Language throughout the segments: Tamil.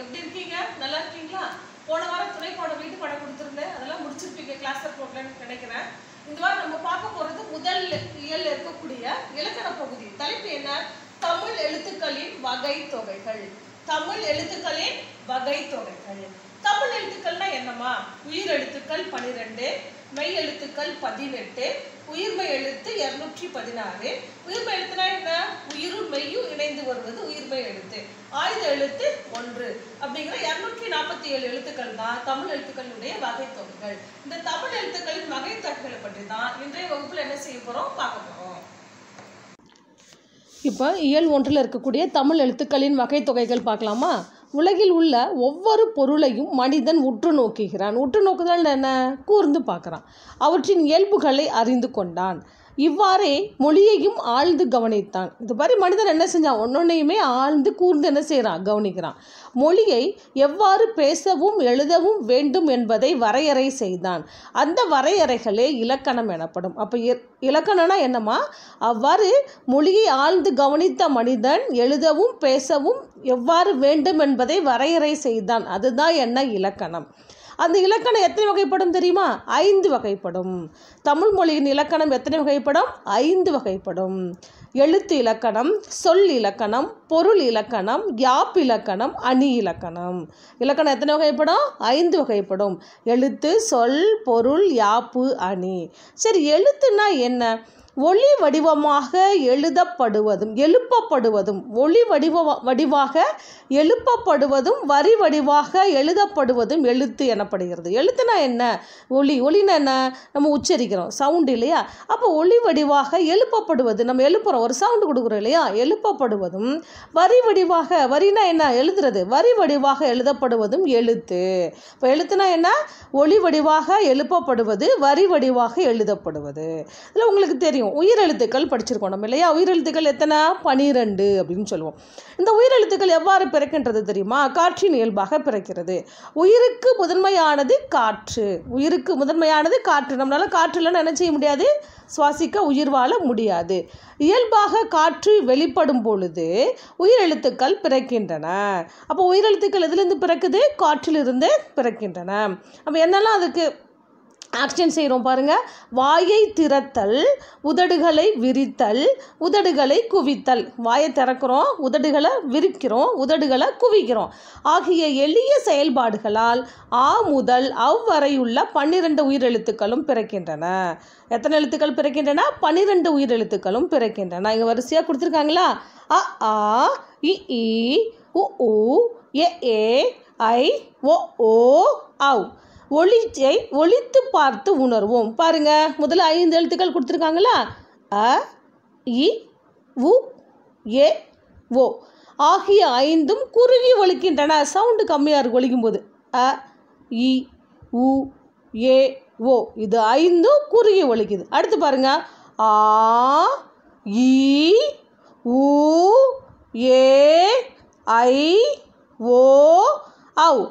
எப்படி இருக்கீங்க நல்லா இருக்கீங்களா போன வாரம் துணை பாடம் வீட்டு பாடம் கொடுத்துருந்தேன் அதெல்லாம் முடிச்சிருப்பீங்க கிளாஸ் போகலன்னு நினைக்கிறேன் இந்த வாரம் நம்ம பார்க்க போகிறது முதல் இயல் இருக்கக்கூடிய இலக்கண பகுதி தலைப்பு என்ன தமிழ் எழுத்துக்களின் வகை தொகைகள் தமிழ் எழுத்துக்களின் வகை தொகைகள் தமிழ் எழுத்துக்கள்னா என்னம்மா உயிர் எழுத்துக்கள் பனிரெண்டு மெய் எழுத்துக்கள் பதினெட்டு உயிர்மை எழுத்து இருநூற்றி பதினாறு உயிர்மை எழுத்துனா என்ன உயிரும் மெய்யும் இணைந்து வருவது உயிர்மை எழுத்து ஆயுத எழுத்து ஒன்று அப்படிங்கிற இரநூற்றி நாற்பத்தி ஏழு எழுத்துக்கள் தான் தமிழ் எழுத்துக்களுடைய வகை இந்த தமிழ் எழுத்துக்களின் வகை தொகுகளை பற்றி தான் இன்றைய வகுப்புல என்ன செய்ய போறோம் பார்க்க போறோம் இப்போ இயல் ஒன்றில் இருக்கக்கூடிய தமிழ் எழுத்துக்களின் வகை தொகைகள் பார்க்கலாமா உலகில் உள்ள ஒவ்வொரு பொருளையும் மனிதன் உற்று நோக்குகிறான் உற்று நோக்குதல் என்ன கூர்ந்து பார்க்குறான் அவற்றின் இயல்புகளை அறிந்து கொண்டான் இவ்வாறே மொழியையும் ஆழ்ந்து கவனித்தான் இது மாதிரி மனிதன் என்ன செஞ்சான் ஒன்னொன்னையுமே ஆழ்ந்து கூர்ந்து என்ன செய்கிறான் கவனிக்கிறான் மொழியை எவ்வாறு பேசவும் எழுதவும் வேண்டும் என்பதை வரையறை செய்தான் அந்த வரையறைகளே இலக்கணம் எனப்படும் அப்போ இலக்கணம்னா என்னம்மா அவ்வாறு மொழியை ஆழ்ந்து கவனித்த மனிதன் எழுதவும் பேசவும் எவ்வாறு வேண்டும் என்பதை வரையறை செய்தான் அதுதான் என்ன இலக்கணம் அந்த இலக்கணம் எத்தனை வகைப்படும் தெரியுமா ஐந்து வகைப்படும் தமிழ் மொழியின் இலக்கணம் எத்தனை வகைப்படும் ஐந்து வகைப்படும் எழுத்து இலக்கணம் சொல் இலக்கணம் பொருள் இலக்கணம் யாப் இலக்கணம் அணி இலக்கணம் இலக்கணம் எத்தனை வகைப்படும் ஐந்து வகைப்படும் எழுத்து சொல் பொருள் யாப்பு அணி சரி எழுத்துன்னா என்ன ஒளி வடிவமாக எழுதப்படுவதும் எழுப்பப்படுவதும் ஒளி வடிவ வடிவாக எழுப்பப்படுவதும் வரி வடிவாக எழுதப்படுவதும் எழுத்து எனப்படுகிறது எழுத்துனா என்ன ஒளி ஒளினா என்ன நம்ம உச்சரிக்கிறோம் சவுண்டு இல்லையா அப்போ ஒளி வடிவாக எழுப்பப்படுவது நம்ம எழுப்புறோம் ஒரு சவுண்டு கொடுக்குறோம் இல்லையா எழுப்பப்படுவதும் வரி வடிவாக வரினா என்ன எழுதுறது வரி வடிவாக எழுதப்படுவதும் எழுத்து இப்போ எழுத்துனா என்ன ஒளி வடிவாக எழுப்பப்படுவது வரி வடிவாக எழுதப்படுவது இதில் உங்களுக்கு தெரியும் தெரியும் உயிரெழுத்துக்கள் படிச்சிருக்கோம் நம்ம இல்லையா உயிரெழுத்துக்கள் எத்தனை பனிரெண்டு அப்படின்னு சொல்லுவோம் இந்த உயிரெழுத்துக்கள் எவ்வாறு பிறக்கின்றது தெரியுமா காற்றின் இயல்பாக பிறக்கிறது உயிருக்கு முதன்மையானது காற்று உயிருக்கு முதன்மையானது காற்று நம்மளால் காற்றுலாம் இல்லைன்னு செய்ய முடியாது சுவாசிக்க உயிர் வாழ முடியாது இயல்பாக காற்று வெளிப்படும் பொழுது உயிரெழுத்துக்கள் பிறக்கின்றன அப்போ உயிரெழுத்துக்கள் எதுலேருந்து பிறக்குது காற்றிலிருந்து பிறக்கின்றன அப்போ என்னெல்லாம் அதுக்கு ஆக்ஷன் செய்கிறோம் பாருங்கள் வாயை திறத்தல் உதடுகளை விரித்தல் உதடுகளை குவித்தல் வாயை திறக்கிறோம் உதடுகளை விரிக்கிறோம் உதடுகளை குவிக்கிறோம் ஆகிய எளிய செயல்பாடுகளால் ஆ முதல் அவ் வரையுள்ள பன்னிரண்டு உயிரெழுத்துக்களும் பிறக்கின்றன எத்தனை எழுத்துக்கள் பிறக்கின்றன பன்னிரெண்டு உயிரெழுத்துக்களும் பிறக்கின்றன இங்கே வரிசையாக கொடுத்துருக்காங்களா அ ஆ இ இ உ ஏ ஏ ஐ ஓ ஓ அவ் ஒளிச்சை ஒழித்து பார்த்து உணர்வோம் பாருங்க முதல்ல ஐந்து எழுத்துக்கள் கொடுத்துருக்காங்களா அ இ உ ஏ ஓ ஆகிய ஐந்தும் குறுகி ஒழிக்கின்றன சவுண்டு கம்மியாக இருக்கும் ஒழிக்கும்போது அ இ உ ஏ ஓ இது ஐந்தும் குறுகி ஒழிக்குது அடுத்து பாருங்க ஆ இ உ ஏ ஐ ஓ அவு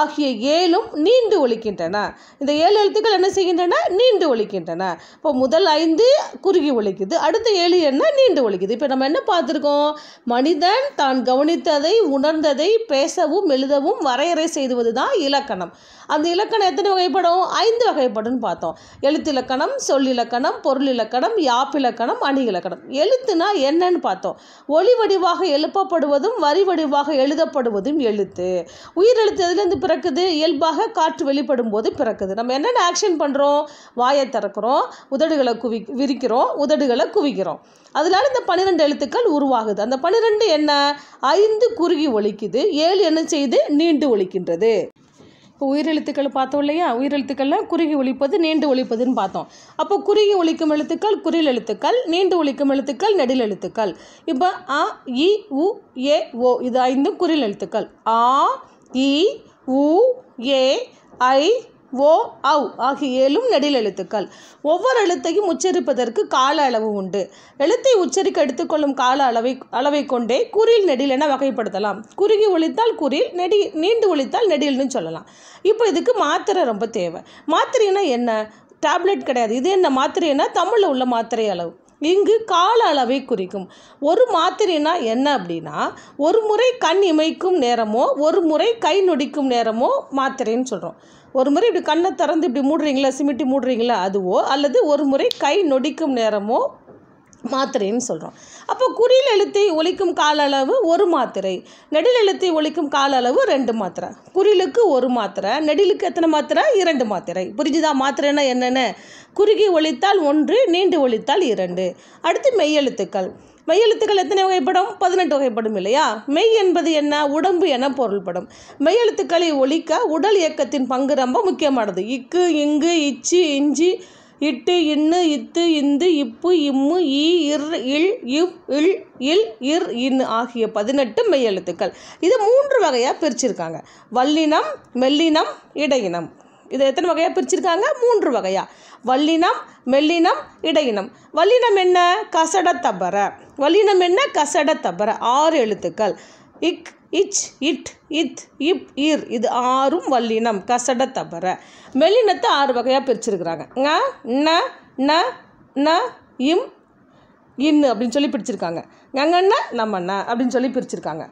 ஆகிய ஏழும் நீண்டு ஒழிக்கின்றன இந்த ஏழு எழுத்துக்கள் என்ன செய்கின்றன நீண்டு ஒழிக்கின்றன இப்போ முதல் ஐந்து குறுகி ஒழிக்குது அடுத்த ஏழு என்ன நீண்டு ஒழிக்குது இப்போ நம்ம என்ன பார்த்துருக்கோம் மனிதன் தான் கவனித்ததை உணர்ந்ததை பேசவும் எழுதவும் வரையறை செய்துவது தான் இலக்கணம் அந்த இலக்கணம் எத்தனை வகைப்படும் ஐந்து வகைப்படும் பார்த்தோம் எழுத்து சொல் சொல்லிலக்கணம் பொருள் இலக்கணம் யாப்பிலக்கணம் அணி இலக்கணம் எழுத்துனா என்னன்னு பார்த்தோம் ஒளி வடிவாக எழுப்பப்படுவதும் வரி வடிவாக எழுதப்படுவதும் எழுத்து உயிர் எதுலேருந்து பிறக்குது இயல்பாக காற்று வெளிப்படும் போது பிறக்குது நம்ம என்னென்ன ஆக்ஷன் பண்ணுறோம் வாயை திறக்கிறோம் உதடுகளை குவி விரிக்கிறோம் உதடுகளை குவிக்கிறோம் அதனால இந்த பன்னிரெண்டு எழுத்துக்கள் உருவாகுது அந்த பன்னிரெண்டு என்ன ஐந்து குறுகி ஒழிக்குது ஏழு என்ன செய்து நீண்டு ஒழிக்கின்றது இப்போ உயிரெழுத்துக்கள் பார்த்தோம் இல்லையா உயிரெழுத்துக்களில் குறுகி ஒழிப்பது நீண்டு ஒழிப்பதுன்னு பார்த்தோம் அப்போ குறுகி ஒழிக்கும் எழுத்துக்கள் குறில் எழுத்துக்கள் நீண்டு ஒழிக்கும் எழுத்துக்கள் நெடில் எழுத்துக்கள் இப்போ அ இ உ ஏ ஓ இது ஐந்தும் குறில் எழுத்துக்கள் ஆ இ உ ஏ ஐ ஓ அவ் ஆகிய ஏழும் நெடில் எழுத்துக்கள் ஒவ்வொரு எழுத்தையும் உச்சரிப்பதற்கு கால அளவு உண்டு எழுத்தை உச்சரிக்க எடுத்துக்கொள்ளும் கால அளவை அளவை கொண்டே குறில் நெடில் என வகைப்படுத்தலாம் குறுகி ஒழித்தால் குறில் நெடி நீண்டு ஒழித்தால் நெடில்னு சொல்லலாம் இப்போ இதுக்கு மாத்திரை ரொம்ப தேவை மாத்திரைனா என்ன டேப்லெட் கிடையாது இது என்ன மாத்திரைன்னா தமிழில் உள்ள மாத்திரை அளவு இங்கு கால அளவை குறிக்கும் ஒரு மாத்திரைனா என்ன அப்படின்னா ஒரு முறை கண் இமைக்கும் நேரமோ ஒரு முறை கை நொடிக்கும் நேரமோ மாத்திரைன்னு சொல்கிறோம் ஒரு முறை இப்படி கண்ணை திறந்து இப்படி மூடுறீங்களா சிமிட்டி மூடுறீங்களா அதுவோ அல்லது ஒரு முறை கை நொடிக்கும் நேரமோ மாத்திரைன்னு சொல்கிறோம் அப்போ குறியில் எழுத்தை ஒழிக்கும் கால அளவு ஒரு மாத்திரை நெடில் எழுத்தை ஒழிக்கும் கால அளவு ரெண்டு மாத்திரை குறிலுக்கு ஒரு மாத்திரை நெடிலுக்கு எத்தனை மாத்திரை இரண்டு மாத்திரை புரிஞ்சுதா மாத்திரைன்னா என்னென்ன குறுகி ஒழித்தால் ஒன்று நீண்டு ஒழித்தால் இரண்டு அடுத்து மெய்யெழுத்துக்கள் மெய்யெழுத்துக்கள் எத்தனை வகைப்படும் பதினெட்டு வகைப்படும் இல்லையா மெய் என்பது என்ன உடம்பு என பொருள்படும் மெய்யெழுத்துக்களை ஒழிக்க உடல் இயக்கத்தின் பங்கு ரொம்ப முக்கியமானது இக்கு இங்கு இச்சி இஞ்சி இட்டு இன்னு இத்து இந்து இப்பு இம்மு ஈ இர் இல் இவ் இல் இல் இர் இன் ஆகிய பதினெட்டு மெய்யெழுத்துக்கள் இது மூன்று வகையாக பிரிச்சிருக்காங்க வல்லினம் மெல்லினம் இடையினம் இதை எத்தனை வகையாக பிரிச்சிருக்காங்க மூன்று வகையாக வல்லினம் மெல்லினம் இடையினம் வல்லினம் என்ன கசட தபர வல்லினம் என்ன கசட தபர ஆறு எழுத்துக்கள் இக் இச் இட் இத் இப் இர் இது ஆறும் வல்லினம் கசட தபர மெல்லினத்தை ஆறு வகையாக பிரிச்சிருக்கிறாங்க ந ந ந இம் இன் அப்படின்னு சொல்லி பிரிச்சிருக்காங்க நம்ம நம்மண்ணா அப்படின்னு சொல்லி பிரிச்சிருக்காங்க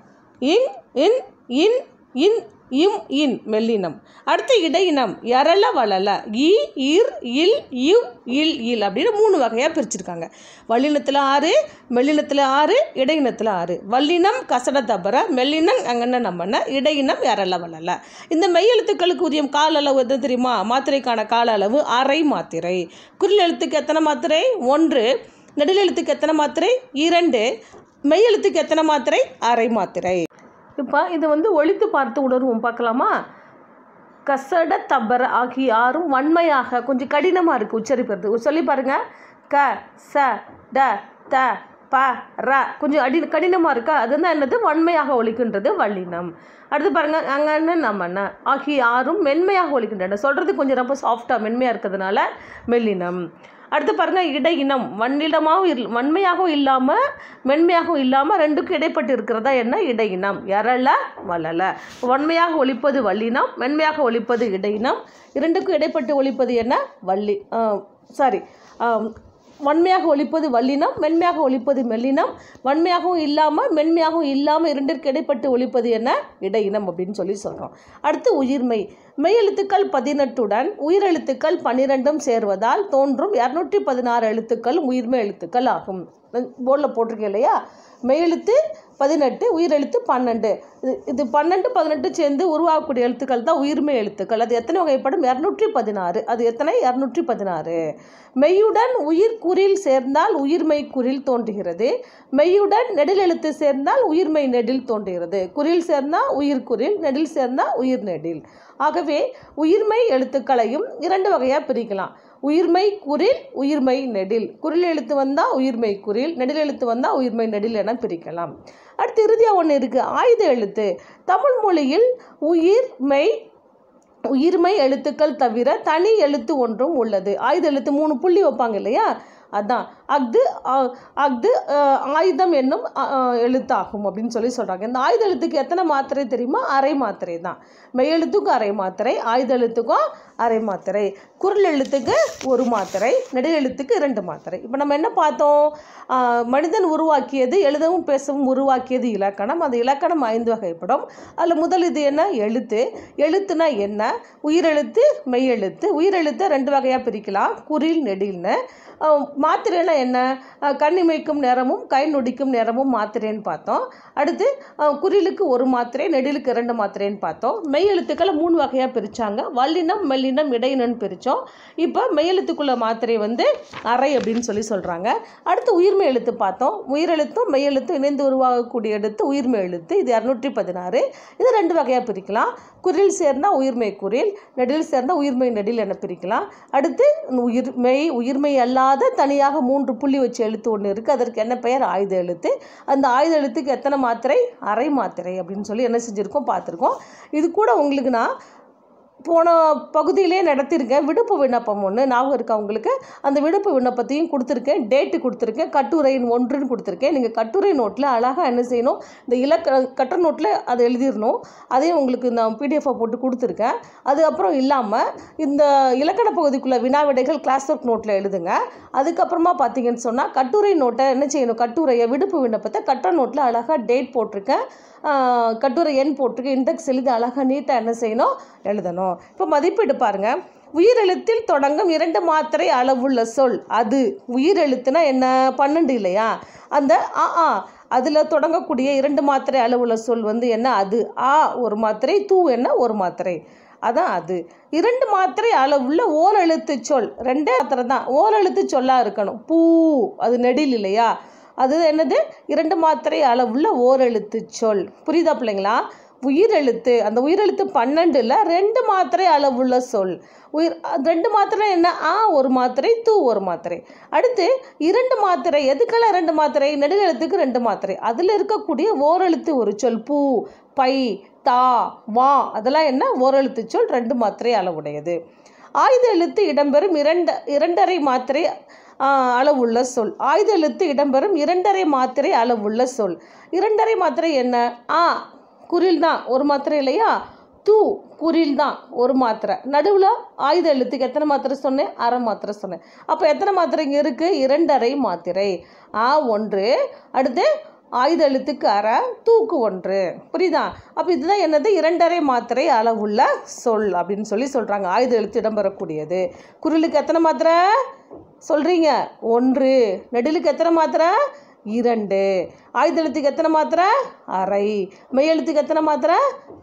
இன் இன் இன் இன் இம் இன் மெல்லினம் அடுத்து இடையினம் எரள வளல இ இர் இல் இவ் இல் இல் அப்படின்னு மூணு வகையாக பிரிச்சிருக்காங்க வல்லினத்தில் ஆறு மெல்லினத்தில் ஆறு இடையினத்தில் ஆறு வல்லினம் கசட தபர மெல்லினம் அங்கன்ன நம்மன இடையினம் எரள வளல இந்த மெய்யெழுத்துக்களுக்கு உரியம் கால அளவு எது தெரியுமா மாத்திரைக்கான கால அளவு அரை மாத்திரை குரில் எழுத்துக்கு எத்தனை மாத்திரை ஒன்று நெடுநெழுத்துக்கு எத்தனை மாத்திரை இரண்டு மெய் எழுத்துக்கு எத்தனை மாத்திரை அரை மாத்திரை இப்போ இது வந்து ஒழித்து பார்த்து உணர்வோம் பார்க்கலாமா கசட தபர ஆகிய யாரும் வன்மையாக கொஞ்சம் கடினமாக இருக்குது உச்சரிப்பது சொல்லி பாருங்கள் க ச ட த ப ர கொஞ்சம் அடி கடினமாக இருக்கா அது அதுதான் என்னது வன்மையாக ஒழிக்கின்றது வல்லினம் அடுத்து பாருங்கள் அங்கே என்ன நம்ம என்ன ஆகிய யாரும் மென்மையாக ஒழிக்கின்றன சொல்கிறது கொஞ்சம் ரொம்ப சாஃப்டாக மென்மையாக இருக்கிறதுனால மெல்லினம் அடுத்து பாருங்கள் இடை இனம் வன்னிடமாகவும் இல் வன்மையாகவும் இல்லாமல் மென்மையாகவும் இல்லாமல் ரெண்டுக்கும் இடைப்பட்டு இருக்கிறதா என்ன இடை இனம் எரள வளல வன்மையாக ஒழிப்பது வள்ளினம் மென்மையாக ஒழிப்பது இனம் இரண்டுக்கும் இடைப்பட்டு ஒழிப்பது என்ன வள்ளி சாரி வன்மையாக ஒழிப்பது வள்ளினம் மென்மையாக ஒழிப்பது மெல்லினம் வன்மையாகவும் இல்லாமல் மென்மையாகவும் இல்லாமல் இரண்டிற்கு இடைப்பட்டு ஒழிப்பது என்ன இடையினம் அப்படின்னு சொல்லி சொல்கிறோம் அடுத்து உயிர்மை மெய்யெழுத்துக்கள் பதினெட்டுடன் உயிரெழுத்துக்கள் பன்னிரெண்டும் சேர்வதால் தோன்றும் இரநூற்றி பதினாறு எழுத்துக்கள் உயிர்மை எழுத்துக்கள் ஆகும் போர்டில் போட்டிருக்கேன் இல்லையா மெய்யெழுத்து பதினெட்டு உயிரெழுத்து பன்னெண்டு இது இது பன்னெண்டு பதினெட்டு சேர்ந்து உருவாகக்கூடிய எழுத்துக்கள் தான் உயிர்மை எழுத்துக்கள் அது எத்தனை வகைப்படும் இரநூற்றி பதினாறு அது எத்தனை இரநூற்றி பதினாறு மெய்யுடன் உயிர் குரில் சேர்ந்தால் உயிர்மை குறில் தோன்றுகிறது மெய்யுடன் நெடில் எழுத்து சேர்ந்தால் உயிர்மை நெடில் தோன்றுகிறது குரில் சேர்ந்தால் உயிர் குரில் நெடில் சேர்ந்தால் உயிர் நெடில் ஆகவே எனவே உயிர்மை எழுத்துக்களையும் இரண்டு வகையாக பிரிக்கலாம் உயிர்மை குரில் உயிர்மை நெடில் குரில் எழுத்து வந்தால் உயிர்மை குரில் நெடில் எழுத்து வந்தால் உயிர்மை நெடில் என பிரிக்கலாம் அடுத்து இறுதியாக ஒன்று இருக்குது ஆயுத எழுத்து தமிழ் மொழியில் உயிர்மை உயிர்மை எழுத்துக்கள் தவிர தனி எழுத்து ஒன்றும் உள்ளது ஆயுத எழுத்து மூணு புள்ளி வைப்பாங்க இல்லையா அதான் அஃது அஃது ஆயுதம் என்னும் எழுத்தாகும் அப்படின்னு சொல்லி சொல்கிறாங்க இந்த ஆயுத எழுத்துக்கு எத்தனை மாத்திரை தெரியுமா அரை மாத்திரை தான் மெய்யெழுத்துக்கும் அரை மாத்திரை ஆயுத எழுத்துக்கும் அரை மாத்திரை குரல் எழுத்துக்கு ஒரு மாத்திரை நெடுகெழுத்துக்கு இரண்டு மாத்திரை இப்போ நம்ம என்ன பார்த்தோம் மனிதன் உருவாக்கியது எழுதவும் பேசவும் உருவாக்கியது இலக்கணம் அந்த இலக்கணம் ஐந்து வகைப்படும் அதில் முதல் இது என்ன எழுத்து எழுத்துனா என்ன உயிரெழுத்து மெய்யெழுத்து உயிரெழுத்தை ரெண்டு வகையாக பிரிக்கலாம் குறில் நெடில்னு மாத்திரைனா என்ன கண்ணிமைக்கும் நேரமும் கை நொடிக்கும் நேரமும் மாத்திரைன்னு பார்த்தோம் அடுத்து குறிலுக்கு ஒரு மாத்திரை நெடிலுக்கு இரண்டு மாத்திரைன்னு பார்த்தோம் மெய் எழுத்துக்களை மூணு வகையாக பிரித்தாங்க வல்லினம் மெல்லினம் இடையினம்னு பிரித்தோம் இப்போ மெய் எழுத்துக்குள்ள மாத்திரை வந்து அறை அப்படின்னு சொல்லி சொல்கிறாங்க அடுத்து உயிர்மை எழுத்து பார்த்தோம் உயிரெழுத்தும் மெய் எழுத்தும் இணைந்து உருவாகக்கூடிய எழுத்து உயிர்மை எழுத்து இது இரநூற்றி பதினாறு இது ரெண்டு வகையாக பிரிக்கலாம் குரில் சேர்ந்தால் உயிர்மை குரில் நெடில் சேர்ந்தால் உயிர்மை நெடில் என பிரிக்கலாம் அடுத்து உயிர் மெய் உயிர்மை அல்லாத தன் தனியாக மூன்று புள்ளி வச்சு எழுத்து ஒன்று இருக்குது அதற்கு என்ன பெயர் ஆயுத எழுத்து அந்த ஆயுத எழுத்துக்கு எத்தனை மாத்திரை அரை மாத்திரை அப்படின்னு சொல்லி என்ன செஞ்சுருக்கோம் பார்த்துருக்கோம் இது கூட உங்களுக்கு நான் போன பகுதியிலே நடத்தியிருக்கேன் விடுப்பு விண்ணப்பம் ஒன்று ஞாபகம் இருக்கா உங்களுக்கு அந்த விடுப்பு விண்ணப்பத்தையும் கொடுத்துருக்கேன் டேட்டு கொடுத்துருக்கேன் கட்டுரையின் ஒன்றுன்னு கொடுத்துருக்கேன் நீங்கள் கட்டுரை நோட்டில் அழகாக என்ன செய்யணும் இந்த இலக்க கட்டுற நோட்டில் அதை எழுதிடணும் அதையும் உங்களுக்கு நான் பிடிஎஃபாக போட்டு கொடுத்துருக்கேன் அதுக்கப்புறம் இல்லாமல் இந்த இலக்கண பகுதிக்குள்ளே வினாவிடைகள் கிளாஸ் ஒர்க் நோட்டில் எழுதுங்க அதுக்கப்புறமா பார்த்தீங்கன்னு சொன்னால் கட்டுரை நோட்டை என்ன செய்யணும் கட்டுரையை விடுப்பு விண்ணப்பத்தை கட்டுரை நோட்டில் அழகாக டேட் போட்டிருக்கேன் கட்டுரை எண் போட்டிருக்கேன் இண்டெக்ஸ் எழுதி அழகாக நீட்டாக என்ன செய்யணும் எழுதணும் வரும் இப்போ மதிப்பீடு பாருங்கள் உயிரெழுத்தில் தொடங்கும் இரண்டு மாத்திரை அளவுள்ள சொல் அது உயிரெழுத்துனா என்ன பன்னெண்டு இல்லையா அந்த ஆ ஆ அதில் தொடங்கக்கூடிய இரண்டு மாத்திரை அளவுள்ள சொல் வந்து என்ன அது ஆ ஒரு மாத்திரை தூ என்ன ஒரு மாத்திரை அதான் அது இரண்டு மாத்திரை அளவுள்ள ஓரெழுத்து சொல் ரெண்டே மாத்திரை தான் ஓரெழுத்து சொல்லாக இருக்கணும் பூ அது நெடில் இல்லையா அது என்னது இரண்டு மாத்திரை அளவுள்ள ஓரெழுத்து சொல் புரியுதா பிள்ளைங்களா உயிரெழுத்து அந்த உயிரெழுத்து பன்னெண்டில் ரெண்டு மாத்திரை அளவுள்ள சொல் உயிர் ரெண்டு மாத்திரை என்ன ஆ ஒரு மாத்திரை தூ ஒரு மாத்திரை அடுத்து இரண்டு மாத்திரை எதுக்கெல்லாம் ரெண்டு மாத்திரை நெடுகெழுத்துக்கு ரெண்டு மாத்திரை அதில் இருக்கக்கூடிய ஓரெழுத்து ஒரு சொல் பூ பை தா வா அதெல்லாம் என்ன ஓரெழுத்து சொல் ரெண்டு மாத்திரை அளவுடையது ஆயுத எழுத்து இடம்பெறும் இரண்டு இரண்டரை மாத்திரை அளவுள்ள சொல் ஆயுத எழுத்து இடம்பெறும் இரண்டரை மாத்திரை அளவுள்ள சொல் இரண்டரை மாத்திரை என்ன ஆ குரில் தான் ஒரு மாத்திரை இல்லையா தூ குரில் தான் ஒரு மாத்திரை நடுவில் ஆயுத எழுத்துக்கு எத்தனை மாத்திரை சொன்னேன் அரை மாத்திரை சொன்னேன் அப்போ எத்தனை மாத்திரைங்க இருக்குது இரண்டரை மாத்திரை ஆ ஒன்று அடுத்து ஆயுத எழுத்துக்கு அரை தூக்கு ஒன்று புரியுதா அப்போ இதுதான் என்னது இரண்டரை மாத்திரை அளவுள்ள சொல் அப்படின்னு சொல்லி சொல்கிறாங்க ஆயுத எழுத்து இடம்பெறக்கூடியது குரலுக்கு எத்தனை மாத்திரை சொல்கிறீங்க ஒன்று நெடிலுக்கு எத்தனை மாத்திரை இரண்டு ஆயுதெழுத்துக்கு எத்தனை மாத்திரை அரை மெய்யெழுத்துக்கு எத்தனை மாத்திரை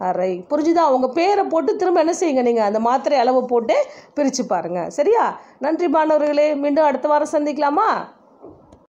அரை புரிஞ்சுதா உங்கள் பேரை போட்டு திரும்ப என்ன செய்யுங்க நீங்கள் அந்த மாத்திரை அளவு போட்டு பிரித்து பாருங்கள் சரியா நன்றி மாணவர்களே மீண்டும் அடுத்த வாரம் சந்திக்கலாமா